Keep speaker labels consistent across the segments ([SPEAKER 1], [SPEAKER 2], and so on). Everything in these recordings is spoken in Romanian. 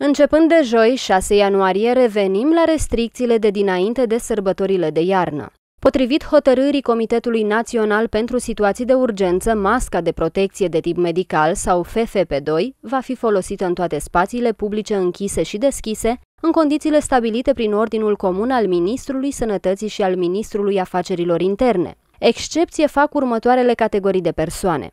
[SPEAKER 1] Începând de joi, 6 ianuarie, revenim la restricțiile de dinainte de sărbătorile de iarnă. Potrivit hotărârii Comitetului Național pentru Situații de Urgență, masca de protecție de tip medical sau FFP2 va fi folosită în toate spațiile publice închise și deschise, în condițiile stabilite prin Ordinul Comun al Ministrului Sănătății și al Ministrului Afacerilor Interne. Excepție fac următoarele categorii de persoane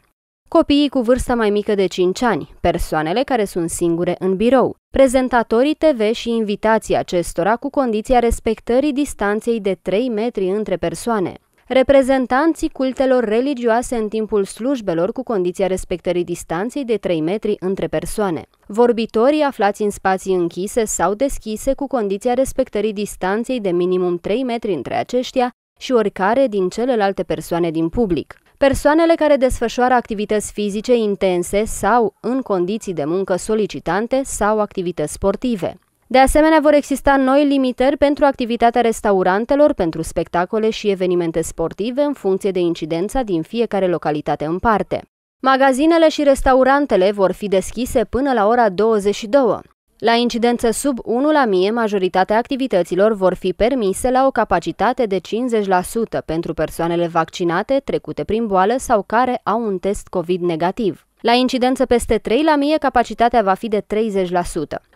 [SPEAKER 1] copiii cu vârsta mai mică de 5 ani, persoanele care sunt singure în birou, prezentatorii TV și invitații acestora cu condiția respectării distanței de 3 metri între persoane, reprezentanții cultelor religioase în timpul slujbelor cu condiția respectării distanței de 3 metri între persoane, vorbitorii aflați în spații închise sau deschise cu condiția respectării distanței de minimum 3 metri între aceștia și oricare din celelalte persoane din public. Persoanele care desfășoară activități fizice intense sau în condiții de muncă solicitante sau activități sportive. De asemenea, vor exista noi limitări pentru activitatea restaurantelor, pentru spectacole și evenimente sportive în funcție de incidența din fiecare localitate în parte. Magazinele și restaurantele vor fi deschise până la ora 22. La incidență sub 1 la mie, majoritatea activităților vor fi permise la o capacitate de 50% pentru persoanele vaccinate, trecute prin boală sau care au un test COVID negativ. La incidență peste 3 la mie, capacitatea va fi de 30%.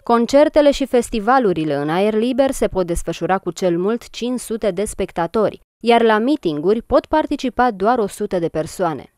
[SPEAKER 1] Concertele și festivalurile în aer liber se pot desfășura cu cel mult 500 de spectatori, iar la mitinguri pot participa doar 100 de persoane.